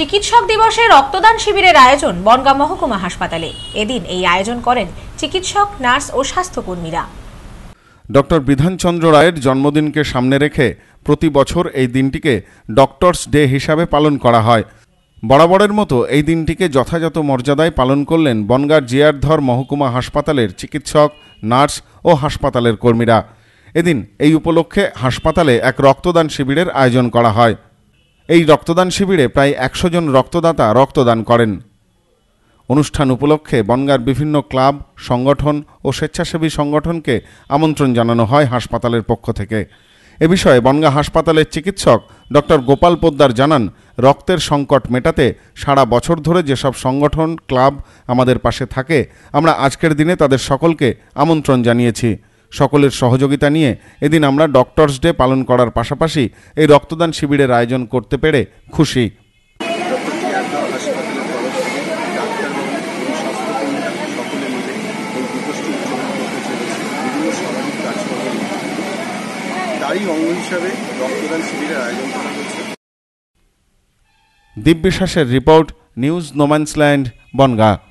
চিকিৎসক দিবসে রক্তদান শিবিরের আয়োজন বনগাঁ মহকুমা হাসপাতালে এদিন এই আয়োজন করেন চিকিৎসক নার্স ও স্বাস্থ্যকর্মীরা ডক্টর বিধানচন্দ্র রায়ের জন্মদিনকে সামনে রেখে প্রতি বছর এই দিনটিকে ডক্টরস ডে হিসাবে পালন করা হয় বরাবরের মতো এই দিনটিকে যথাযথ মর্যাদায় পালন করলেন বনগাঁর জিয়ারধর মহকুমা হাসপাতালের চিকিৎসক নার্স ও হাসপাতালের কর্মীরা এদিন এই উপলক্ষে হাসপাতালে এক রক্তদান শিবিরের আয়োজন করা হয় এই রক্তদান শিবিরে প্রায় একশো জন রক্তদাতা রক্তদান করেন অনুষ্ঠান উপলক্ষে বনগার বিভিন্ন ক্লাব সংগঠন ও স্বেচ্ছাসেবী সংগঠনকে আমন্ত্রণ জানানো হয় হাসপাতালের পক্ষ থেকে এ বিষয়ে বনগা হাসপাতালের চিকিৎসক ডক্টর গোপাল পোদ্দার জানান রক্তের সংকট মেটাতে সারা বছর ধরে যেসব সংগঠন ক্লাব আমাদের পাশে থাকে আমরা আজকের দিনে তাদের সকলকে আমন্ত্রণ জানিয়েছি সকলের সহযোগিতা নিয়ে এদিন আমরা ডক্টরস ডে পালন করার পাশাপাশি এই রক্তদান শিবিরের আয়োজন করতে পেরে খুশি দিব্যশ্বাসের রিপোর্ট নিউজ নোম্যান্সল্যান্ড বনগাঁ